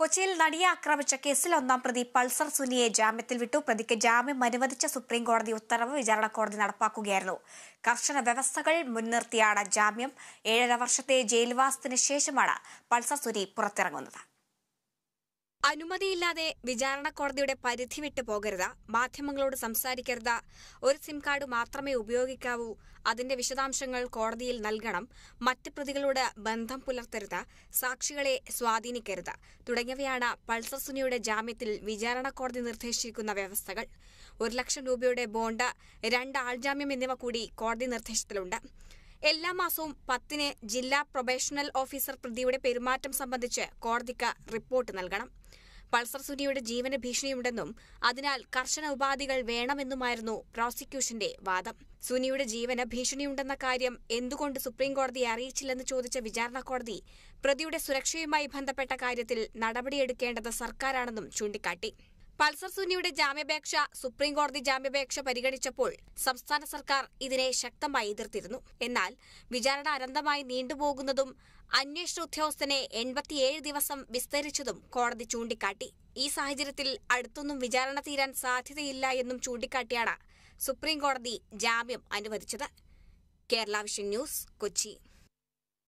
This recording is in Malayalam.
കൊച്ചിയിൽ നടിയെ ആക്രമിച്ച കേസിൽ ഒന്നാം പ്രതി പൾസർ സുനിയെ ജാമ്യത്തിൽ വിട്ടു പ്രതിക്ക് ജാമ്യം അനുവദിച്ച സുപ്രീം കോടതി ഉത്തരവ് വിചാരണ കോടതി നടപ്പാക്കുകയായിരുന്നു കർശന വ്യവസ്ഥകൾ മുൻനിർത്തിയാണ് ജാമ്യം ഏഴര വർഷത്തെ ജയിൽവാസത്തിന് ശേഷമാണ് പൾസർ സുനി പുറത്തിറങ്ങുന്നത് അനുമതിയില്ലാതെ വിചാരണ കോടതിയുടെ പരിധി വിട്ടു പോകരുത് മാധ്യമങ്ങളോട് സംസാരിക്കരുത് ഒരു സിം കാർഡ് മാത്രമേ ഉപയോഗിക്കാവൂ അതിന്റെ വിശദാംശങ്ങൾ കോടതിയിൽ നൽകണം മറ്റ് പ്രതികളോട് ബന്ധം പുലർത്തരുത് സാക്ഷികളെ സ്വാധീനിക്കരുത് തുടങ്ങിയവയാണ് പൾസർ സുനിയുടെ ജാമ്യത്തിൽ വിചാരണ കോടതി നിർദ്ദേശിക്കുന്ന വ്യവസ്ഥകൾ ഒരു ലക്ഷം രൂപയുടെ ബോണ്ട് രണ്ട് ആൾജാമ്യം എന്നിവ കൂടി കോടതി നിർദ്ദേശത്തിലുണ്ട് എല്ലാ മാസവും പത്തിന് ജില്ലാ പ്രൊബേഷണൽ ഓഫീസർ പ്രതിയുടെ പെരുമാറ്റം സംബന്ധിച്ച് കോടതിക്ക് റിപ്പോർട്ട് നൽകണം പൾസർ സുനിയുടെ ജീവന ഭീഷണിയുണ്ടെന്നും അതിനാൽ കർശന ഉപാധികൾ വേണമെന്നുമായിരുന്നു പ്രോസിക്യൂഷന്റെ വാദം സുനിയുടെ ജീവന ഭീഷണിയുണ്ടെന്ന കാര്യം എന്തുകൊണ്ട് സുപ്രീംകോടതിയെ അറിയിച്ചില്ലെന്ന് ചോദിച്ച വിചാരണ കോടതി പ്രതിയുടെ സുരക്ഷയുമായി ബന്ധപ്പെട്ട കാര്യത്തിൽ നടപടിയെടുക്കേണ്ടത് സർക്കാരാണെന്നും ചൂണ്ടിക്കാട്ടി പൾസർ സുനിയുടെ ജാമ്യാപേക്ഷ സുപ്രീംകോടതി ജാമ്യാപേക്ഷ പരിഗണിച്ചപ്പോൾ സംസ്ഥാന സർക്കാർ ഇതിനെ ശക്തമായി എതിർത്തിരുന്നു എന്നാൽ വിചാരണ അനന്തമായി നീണ്ടുപോകുന്നതും അന്വേഷണ ഉദ്യോഗസ്ഥനെ എൺപത്തിയേഴ് ദിവസം വിസ്തരിച്ചതും കോടതി ചൂണ്ടിക്കാട്ടി ഈ സാഹചര്യത്തിൽ അടുത്തൊന്നും വിചാരണ തീരാൻ സാധ്യതയില്ല എന്നും ചൂണ്ടിക്കാട്ടിയാണ് സുപ്രീംകോടതി ജാമ്യം അനുവദിച്ചത് കേരള വിഷൻ ന്യൂസ് കൊച്ചി